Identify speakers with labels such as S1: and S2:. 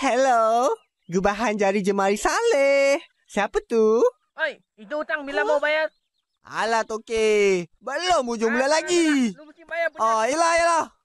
S1: Hello. Gubahan jari jemari
S2: Saleh. Siapa tu?
S3: Oi, itu hutang bila mau
S4: bayar? Alah, okey.
S5: Belum hujung bulan ah, lagi. Lu
S6: Oh, yalah, yalah.